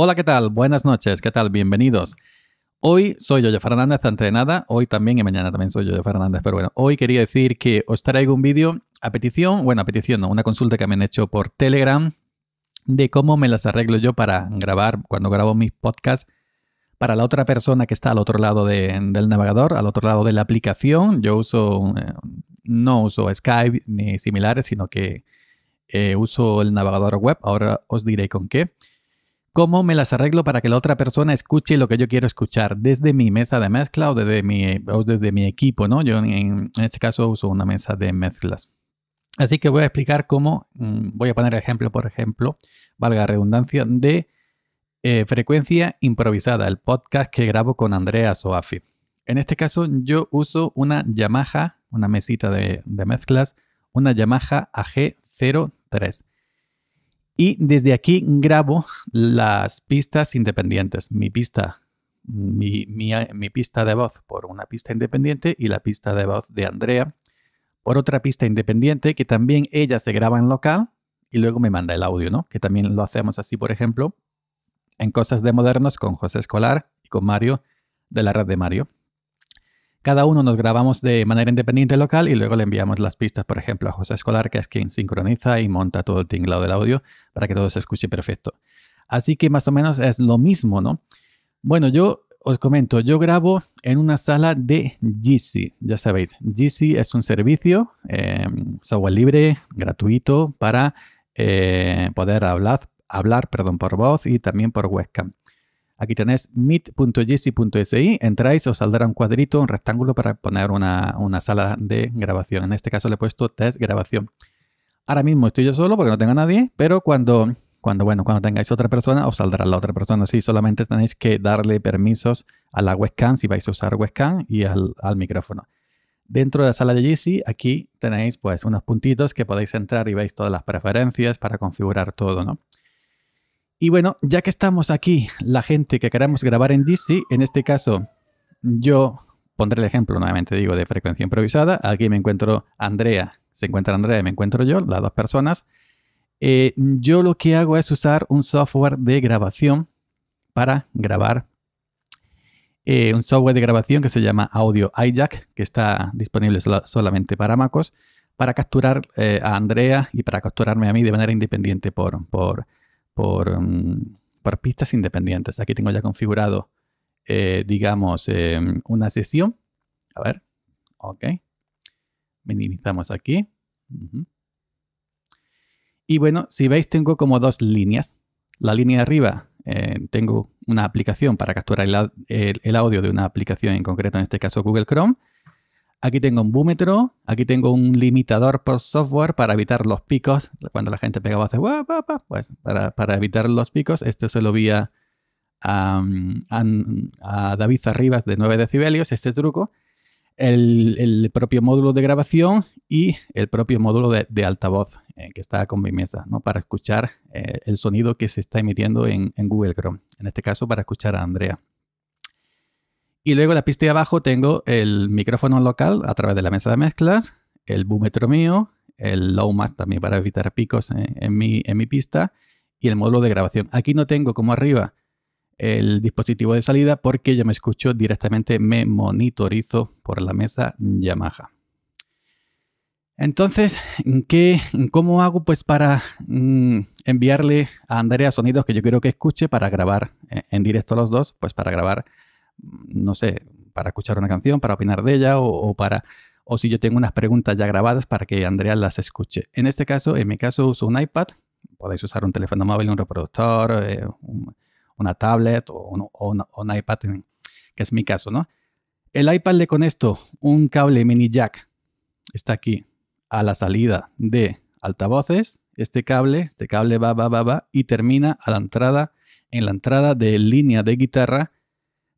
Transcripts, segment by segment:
Hola, ¿qué tal? Buenas noches, ¿qué tal? Bienvenidos. Hoy soy Yoyo Fernández, antes de nada, hoy también y mañana también soy Yoyo Fernández, pero bueno, hoy quería decir que os traigo un vídeo a petición, bueno, a petición no, una consulta que me han hecho por Telegram de cómo me las arreglo yo para grabar, cuando grabo mis podcasts, para la otra persona que está al otro lado del navegador, al otro lado de la aplicación. Yo uso, eh, no uso Skype ni similares, sino que eh, uso el navegador web, ahora os diré con qué. ¿Cómo me las arreglo para que la otra persona escuche lo que yo quiero escuchar desde mi mesa de mezcla o desde mi, desde mi equipo? ¿no? Yo en, este caso uso una mesa de mezclas. Así que voy a explicar cómo, mm, voy a poner ejemplo, por ejemplo, valga redundancia, de eh, Frecuencia Improvisada, el podcast que grabo con Andrea Soafi. En este caso yo uso una Yamaha, una mesita de, de mezclas, una Yamaha AG03. Y desde aquí grabo las pistas independientes, mi pista, mi, pista de voz por una pista independiente y la pista de voz de Andrea por otra pista independiente que también ella se graba en local y luego me manda el audio, ¿no? Que también lo hacemos así, por ejemplo, en Cosas de Modernos con José Escolar y con Mario de la red de Mario. Cada uno nos grabamos de manera independiente local y luego le enviamos las pistas, por ejemplo, a José Escolar, que es quien sincroniza y monta todo el tinglado del audio para que todo se escuche perfecto. Así que más o menos es lo mismo, ¿no? Bueno, yo os comento, yo grabo en una sala de GC. ya sabéis, GC es un servicio, em, software libre, gratuito, para eh, poder hablar, hablar perdón, por voz y también por webcam. Aquí tenéis meet.gc.si, entráis, os saldrá un cuadrito, un rectángulo para poner una, sala de grabación. En este caso le he puesto test grabación. Ahora mismo estoy yo solo porque no tengo a nadie, pero cuando, cuando, bueno, cuando tengáis otra persona, os saldrá la otra persona. Si solamente tenéis que darle permisos a la webcam si vais a usar webcam y al, micrófono. Dentro de la sala de GC, aquí tenéis pues unos puntitos que podéis entrar y veis todas las preferencias para configurar todo, ¿no? Y bueno, ya que estamos aquí, la gente que queremos grabar en DC, en este caso yo pondré el ejemplo nuevamente, digo, de frecuencia improvisada. Aquí me encuentro Andrea, se encuentra Andrea y me encuentro yo, las dos personas. Eh, yo lo que hago es usar un software de grabación para grabar. Eh, un software de grabación que se llama Audio iJack, que está disponible solamente para MacOS, para capturar eh, a Andrea y para capturarme a mí de manera independiente por, por, Em, por, pistas independientes. Aquí tengo ya configurado, eh, digamos, em, una sesión. A ver, ok. Minimizamos aquí. Y bueno, si veis, tengo como dos líneas. La línea de arriba, eh, tengo una aplicación para capturar el, audio de una aplicación, en concreto en este caso Google Chrome. Aquí tengo un búmetro, aquí tengo un limitador por software para evitar los picos. Cuando la gente pega hace pues para, evitar los picos. Esto se lo vi a, David Arribas de 9 decibelios, este truco. El, propio módulo de grabación y el propio módulo de, altavoz eh, que está con mi mesa, ¿no? Para escuchar eh, el sonido que se está emitiendo en Google Chrome. En este caso, para escuchar a Andrea. Y luego la pista de abajo tengo el micrófono local a través de la mesa de mezclas, el búmetro mío, el low mass también para evitar picos en, mi, en mi pista y el módulo de grabación. Aquí no tengo como arriba el dispositivo de salida porque yo me escucho directamente, me monitorizo por la mesa Yamaha. Entonces, ¿qué, ¿cómo hago pues para mm, enviarle a Andrea sonidos que yo quiero que escuche para grabar eh, en directo los dos? Pues para grabar no sé, para escuchar una canción, para opinar de ella o, para o si yo tengo unas preguntas ya grabadas para que Andrea las escuche. En este caso, en mi caso uso un iPad, podéis usar un teléfono móvil, un reproductor, eh, una tablet o un, iPad, que es mi caso, ¿no? El iPad le esto un cable mini jack, está aquí, a la salida de altavoces, este cable, este cable va, va, va, va y termina a la entrada, en la entrada de línea de guitarra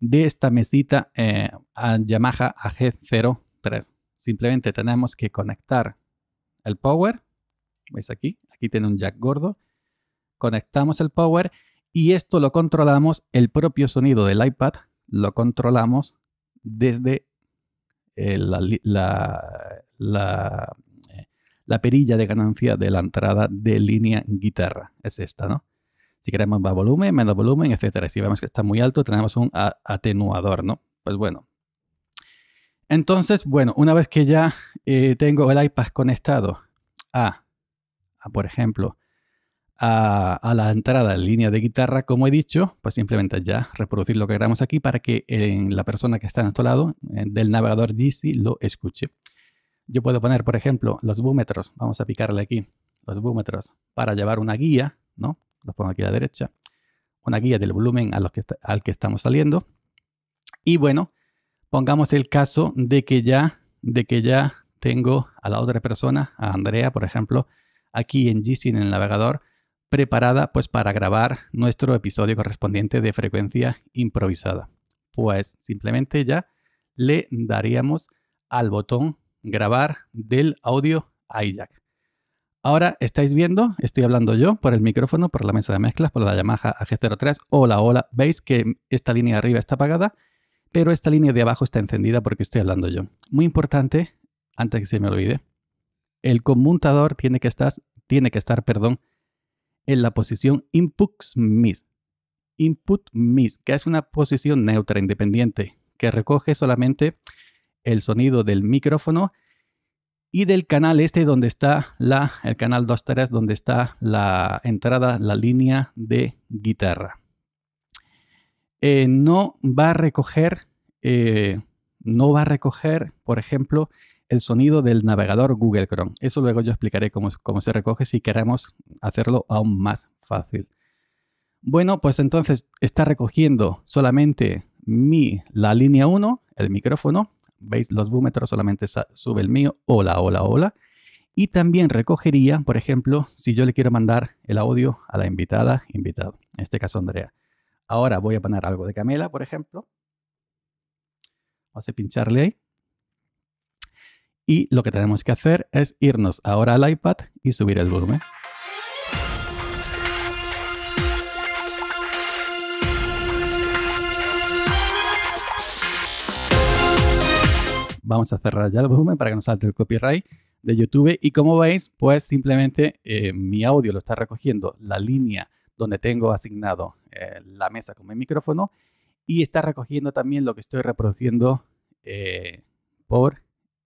de esta mesita eh, a Yamaha AG03. Simplemente tenemos que conectar el power. ¿Veis aquí? Aquí tiene un jack gordo. Conectamos el power y esto lo controlamos. El propio sonido del iPad lo controlamos desde eh, eh, la perilla de ganancia de la entrada de línea guitarra. Es esta, ¿no? Si queremos más volumen, menos volumen, etcétera. si vemos que está muy alto, tenemos un atenuador, ¿no? Pues bueno. Entonces, bueno, una vez que ya eh, tengo el iPad conectado a, por ejemplo, a, la entrada en línea de guitarra, como he dicho, pues simplemente ya reproducir lo que queramos aquí para que la persona que está en nuestro lado eh, del navegador GC lo escuche. Yo puedo poner, por ejemplo, los búmetros. Vamos a picarle aquí los búmetros para llevar una guía, ¿no? lo pongo aquí a la derecha, una guía del volumen que al que estamos saliendo. Y bueno, pongamos el caso de que ya, de que ya tengo a la otra persona, a Andrea, por ejemplo, aquí en GC en el navegador, preparada pues para grabar nuestro episodio correspondiente de frecuencia improvisada. Pues simplemente ya le daríamos al botón grabar del audio a Ahora estáis viendo, estoy hablando yo por el micrófono, por la mesa de mezclas, por la Yamaha AG03 Hola, hola. Veis que esta línea de arriba está apagada, pero esta línea de abajo está encendida porque estoy hablando yo. Muy importante, antes que se me olvide, el conmutador tiene que estar, tiene que estar perdón, en la posición input mis. Input mis, que es una posición neutra, independiente, que recoge solamente el sonido del micrófono y del canal este donde está la, el canal 2-3, donde está la entrada, la línea de guitarra. Eh, no va a recoger, eh, no va a recoger, por ejemplo, el sonido del navegador Google Chrome. Eso luego yo explicaré cómo, cómo se recoge si queremos hacerlo aún más fácil. Bueno, pues entonces está recogiendo solamente mi, la línea 1, el micrófono, ¿Veis? Los búmetros solamente sube el mío, hola, hola, hola. Y también recogería, por ejemplo, si yo le quiero mandar el audio a la invitada, invitado, en este caso Andrea. Ahora voy a poner algo de Camela, por ejemplo. Vamos a pincharle ahí. Y lo que tenemos que hacer es irnos ahora al iPad y subir el volumen. vamos a cerrar ya el volumen para que no salte el copyright de YouTube. Y como veis, pues simplemente eh, mi audio lo está recogiendo la línea donde tengo asignado eh, la mesa con mi micrófono y está recogiendo también lo que estoy reproduciendo eh, por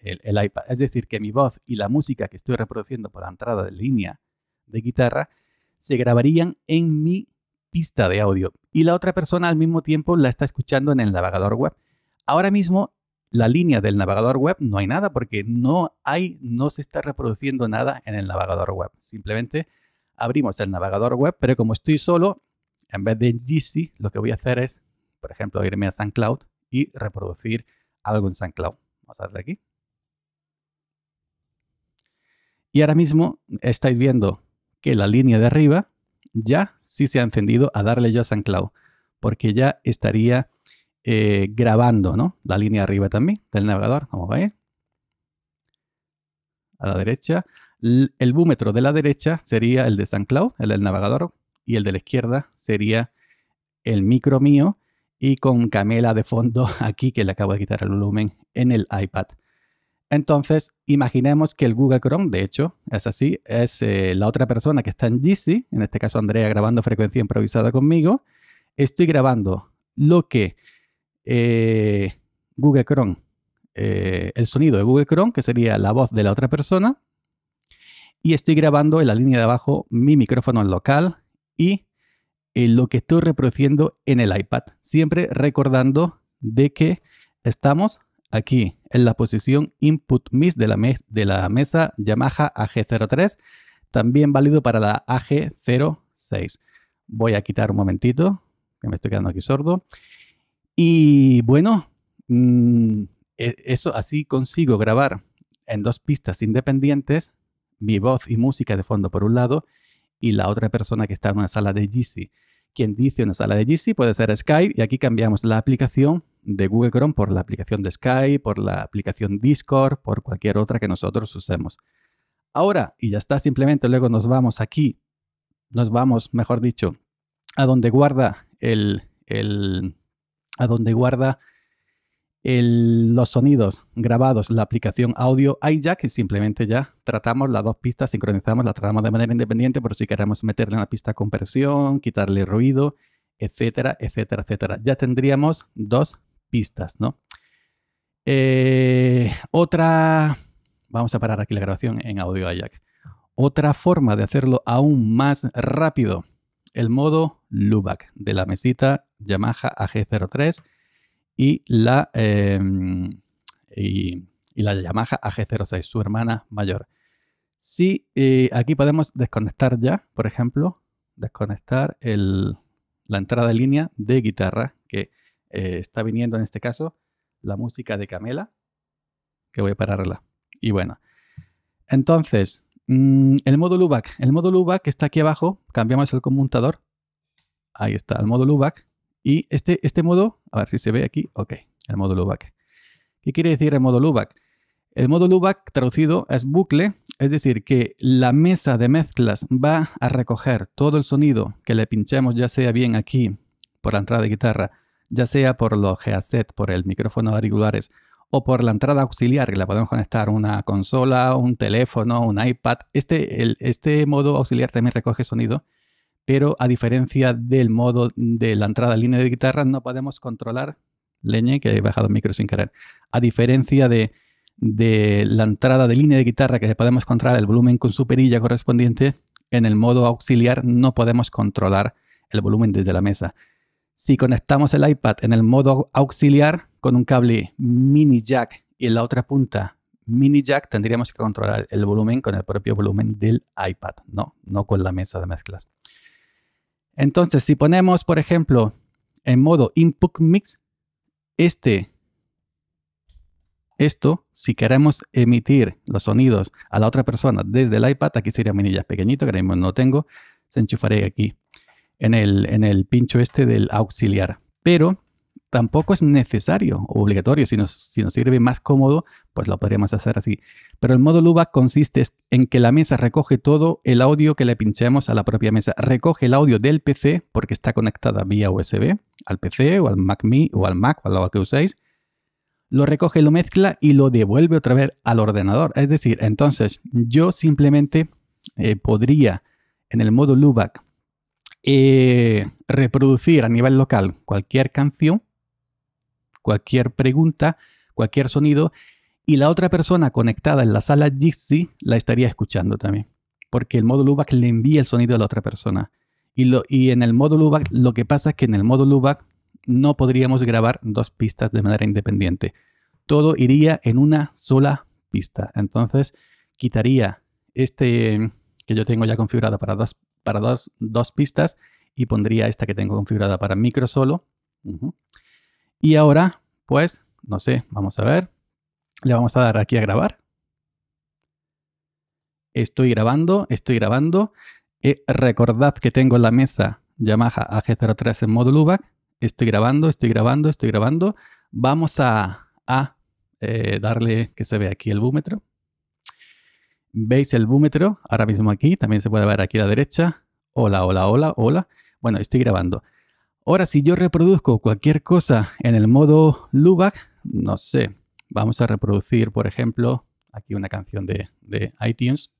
el, el, iPad. Es decir, que mi voz y la música que estoy reproduciendo por la entrada de línea de guitarra se grabarían en mi pista de audio y la otra persona al mismo tiempo la está escuchando en el navegador web. Ahora mismo la línea del navegador web no hay nada porque no hay, no se está reproduciendo nada en el navegador web. Simplemente abrimos el navegador web, pero como estoy solo, en vez de GC, lo que voy a hacer es, por ejemplo, irme a SoundCloud y reproducir algo en SoundCloud. Vamos a darle aquí. Y ahora mismo estáis viendo que la línea de arriba ya sí se ha encendido a darle yo a SoundCloud, porque ya estaría eh, grabando, ¿no? La línea arriba también del navegador, como veis. A la derecha. El búmetro de la derecha sería el de Cloud, el del navegador, y el de la izquierda sería el micro mío y con Camela de fondo aquí que le acabo de quitar el volumen en el iPad. Entonces, imaginemos que el Google Chrome, de hecho, es así, es eh, la otra persona que está en GC, en este caso Andrea grabando frecuencia improvisada conmigo. Estoy grabando lo que eh, Google Chrome, eh, el sonido de Google Chrome, que sería la voz de la otra persona. Y estoy grabando en la línea de abajo mi micrófono local y eh, lo que estoy reproduciendo en el iPad. Siempre recordando de que estamos aquí en la posición Input MIS de la, de la mesa Yamaha AG03, también válido para la AG06. Voy a quitar un momentito, que me estoy quedando aquí sordo. Y bueno, mm, e, eso así consigo grabar en dos pistas independientes mi voz y música de fondo por un lado y la otra persona que está en una sala de GC. Quien dice una sala de GC puede ser Skype y aquí cambiamos la aplicación de Google Chrome por la aplicación de Skype, por la aplicación Discord, por cualquier otra que nosotros usemos. Ahora, y ya está, simplemente luego nos vamos aquí, nos vamos, mejor dicho, a donde guarda el a donde guarda los sonidos grabados, la aplicación audio iJack, y simplemente ya tratamos las dos pistas, sincronizamos, las tratamos de manera independiente, por si queremos meterle una la pista compresión, quitarle ruido, etcétera, etcétera, etcétera. Ya tendríamos dos pistas, ¿no? Eh, otra, vamos a parar aquí la grabación en audio iJack. Otra forma de hacerlo aún más rápido, el modo LUBAC de la mesita Yamaha AG03 y la, em, y, la Yamaha AG06, su hermana mayor. Si aquí podemos desconectar ya, por ejemplo, desconectar la entrada de línea de guitarra que eh, está viniendo en este caso la música de Camela, que voy a pararla. Y bueno, entonces, mm, el módulo UBAC. El módulo UBAC está aquí abajo, cambiamos el conmutador. Ahí está, el módulo UBAC y este, este modo, a ver si se ve aquí, ok, el modo loopback. ¿Qué quiere decir el modo loopback? El modo loopback traducido es bucle, es decir, que la mesa de mezclas va a recoger todo el sonido que le pinchemos, ya sea bien aquí por la entrada de guitarra, ya sea por los headset, por el micrófono de auriculares o por la entrada auxiliar que la podemos conectar una consola, un teléfono, un iPad. Este, este modo auxiliar también recoge sonido pero a diferencia del modo de la entrada de línea de guitarra, no podemos controlar, leña que he bajado el micro sin querer, a diferencia de, la entrada de línea de guitarra, que podemos controlar el volumen con su perilla correspondiente, en el modo auxiliar no podemos controlar el volumen desde la mesa. Si conectamos el iPad en el modo auxiliar con un cable mini jack y en la otra punta mini jack, tendríamos que controlar el volumen con el propio volumen del iPad, no, no con la mesa de mezclas. Entonces, si ponemos, por ejemplo, en modo input mix, este, esto, si queremos emitir los sonidos a la otra persona desde el iPad, aquí sería minillas pequeñito, que ahora mismo no tengo, se enchufaré aquí en el, en el pincho este del auxiliar. Pero tampoco es necesario o obligatorio. Si nos, sirve más cómodo, pues lo podríamos hacer así. Pero el modo LUBA consiste en que la mesa recoge todo el audio que le pinchemos a la propia mesa. Recoge el audio del PC porque está conectada vía USB al PC o al Mac o al Mac o al lado que uséis. Lo recoge, lo mezcla y lo devuelve otra vez al ordenador. Es decir, entonces yo simplemente eh, podría en el modo LUBAC eh, reproducir a nivel local cualquier canción cualquier pregunta, cualquier sonido, y la otra persona conectada en la sala Jitsi la estaría escuchando también, porque el módulo UBAC le envía el sonido a la otra persona. Y, lo, y en el módulo UBAC, lo que pasa es que en el módulo UBAC no podríamos grabar dos pistas de manera independiente. Todo iría en una sola pista. Entonces, quitaría este que yo tengo ya configurado para dos, para dos, dos pistas y pondría esta que tengo configurada para micro solo. Y ahora, pues, no sé, vamos a ver. Le vamos a dar aquí a grabar. Estoy grabando, estoy grabando. Eh, recordad que tengo en la mesa Yamaha AG03 en modo LUBAC. Estoy grabando, estoy grabando, estoy grabando. Vamos a, eh, darle que se vea aquí el búmetro. Veis el búmetro ahora mismo aquí. También se puede ver aquí a la derecha. Hola, hola, hola, hola. Bueno, estoy grabando. Ahora, si yo reproduzco cualquier cosa en el modo LUBAC, no sé, vamos a reproducir, por ejemplo, aquí una canción de, iTunes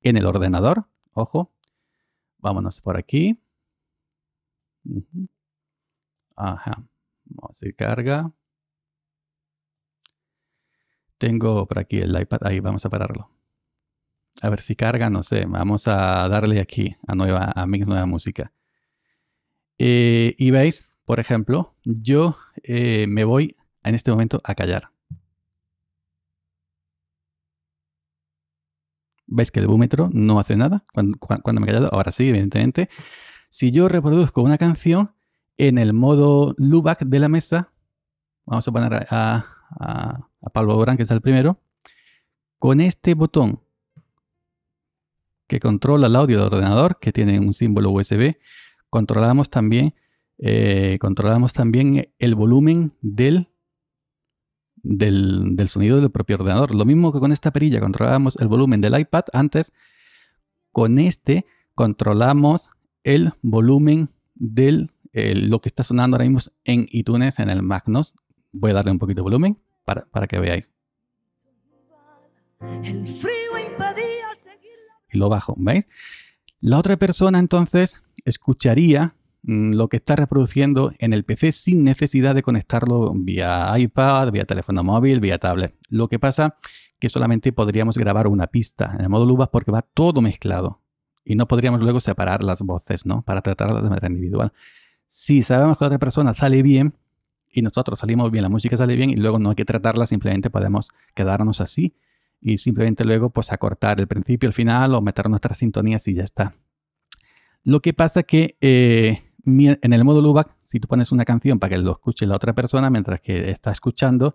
en el ordenador. Ojo, vámonos por aquí. Ajá, vamos a carga. Tengo por aquí el iPad, ahí vamos a pararlo. A ver si carga, no sé, vamos a darle aquí a, nueva, a mi nueva música. Eh, y veis, por ejemplo, yo eh, me voy en este momento a callar. Veis que el búmetro no hace nada cuando, me he callado. Ahora sí, evidentemente. Si yo reproduzco una canción en el modo LUBAC de la mesa, vamos a poner a, a, a Pablo que es el primero, con este botón que controla el audio del ordenador, que tiene un símbolo USB, controlamos también, eh, también el volumen del, del, sonido del propio ordenador. Lo mismo que con esta perilla controlábamos el volumen del iPad antes, con este controlamos el volumen de eh, lo que está sonando ahora mismo en iTunes, en el Magnus. Voy a darle un poquito de volumen para, que veáis. Y lo bajo, ¿veis? La otra persona entonces escucharía mm, lo que está reproduciendo en el PC sin necesidad de conectarlo vía iPad, vía teléfono móvil, vía tablet. Lo que pasa que solamente podríamos grabar una pista en el modo UBA porque va todo mezclado y no podríamos luego separar las voces, ¿no? Para tratarlas de manera individual. Si sabemos que la otra persona sale bien y nosotros salimos bien, la música sale bien y luego no hay que tratarla, simplemente podemos quedarnos así y simplemente luego pues acortar el principio, el final o meter nuestras sintonías y ya está. Lo que pasa que eh, en el modo UBAC, si tú pones una canción para que lo escuche la otra persona mientras que está escuchando,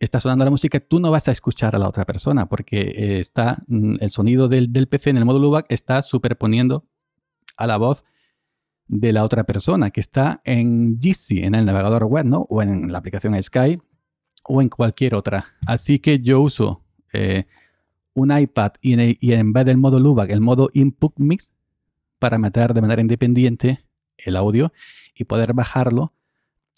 está sonando la música, tú no vas a escuchar a la otra persona porque eh, está mm, el sonido del, PC en el modo UBAC está superponiendo a la voz de la otra persona que está en Jitsi, en el navegador web, ¿no? O en la aplicación Skype o en cualquier otra. Así que yo uso eh, un iPad y en, vez del modo LUBAC, el modo Input Mix, para meter de manera independiente el audio y poder bajarlo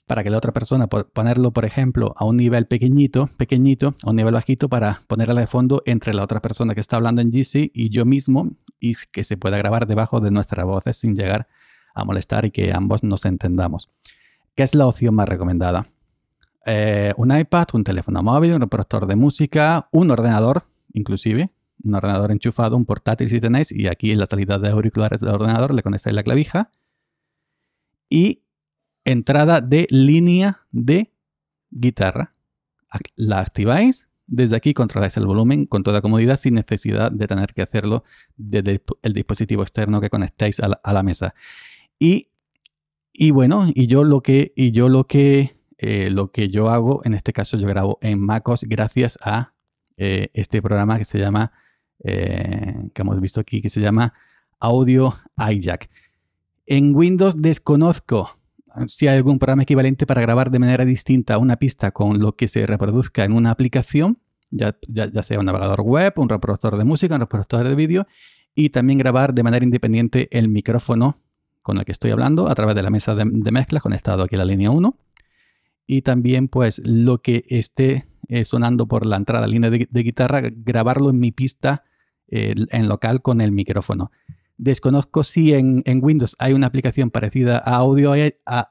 para que la otra persona ponerlo, por ejemplo, a un nivel pequeñito, pequeñito, a un nivel bajito para ponerla de fondo entre la otra persona que está hablando en GC y yo mismo y que se pueda grabar debajo de nuestras voces sin llegar a molestar y que ambos nos entendamos. ¿Qué es la opción más recomendada? Eh, un iPad, un teléfono móvil, un reproductor de música, un ordenador, inclusive, un ordenador enchufado, un portátil si tenéis, y aquí en la salida de auriculares del ordenador le conectáis la clavija. Y entrada de línea de guitarra. La activáis, desde aquí controláis el volumen con toda comodidad sin necesidad de tener que hacerlo desde el dispositivo externo que conectáis a la, mesa. Y, y bueno, y yo lo que, y yo lo que eh, lo que yo hago, en este caso yo grabo en MacOS gracias a eh, este programa que se llama, eh, que hemos visto aquí, que se llama Audio iJack. En Windows desconozco si hay algún programa equivalente para grabar de manera distinta una pista con lo que se reproduzca en una aplicación, ya, sea un navegador web, un reproductor de música, un reproductor de vídeo, y también grabar de manera independiente el micrófono con el que estoy hablando a través de la mesa de, de mezclas conectado aquí a la línea 1 y también pues lo que esté eh, sonando por la entrada, línea de, guitarra, grabarlo en mi pista eh, en local con el micrófono. Desconozco si en, Windows hay una aplicación parecida a Audio,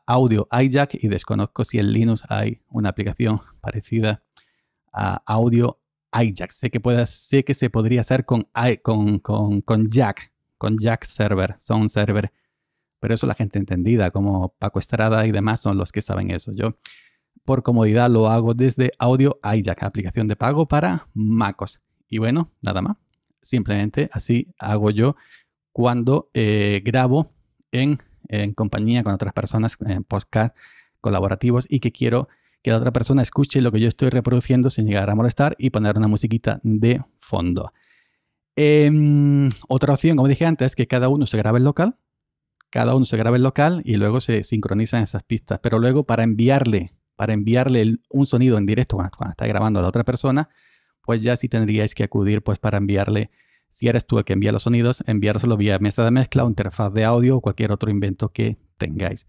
audio iJack y desconozco si en Linux hay una aplicación parecida a Audio iJack. Sé que, puede, sé que se podría hacer con, con, con Jack, con Jack Server, Sound Server, pero eso la gente entendida, como Paco Estrada y demás son los que saben eso. Yo por comodidad lo hago desde Audio iJack, aplicación de pago para MacOS. Y bueno, nada más. Simplemente así hago yo cuando eh, grabo en, compañía con otras personas en podcast colaborativos y que quiero que la otra persona escuche lo que yo estoy reproduciendo sin llegar a molestar y poner una musiquita de fondo. Em, otra opción, como dije antes, es que cada uno se grabe el local, cada uno se grabe el local y luego se sincronizan esas pistas. Pero luego para enviarle para enviarle un sonido en directo cuando está grabando a la otra persona, pues ya sí tendríais que acudir pues para enviarle, si eres tú el que envía los sonidos, enviárselo vía mesa de mezcla, o interfaz de audio o cualquier otro invento que tengáis.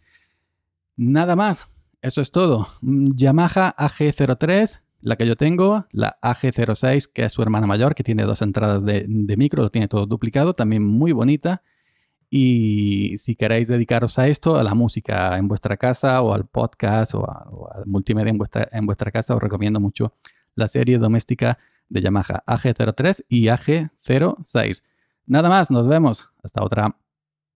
Nada más, eso es todo. Mm, Yamaha AG03, la que yo tengo, la AG06, que es su hermana mayor, que tiene dos entradas de, de micro, lo tiene todo duplicado, también muy bonita. Y si queréis dedicaros a esto, a la música en vuestra casa o al podcast o, al multimedia en vuestra, en vuestra casa, os recomiendo mucho la serie doméstica de Yamaha AG03 y AG06. Nada más, nos vemos. Hasta otra.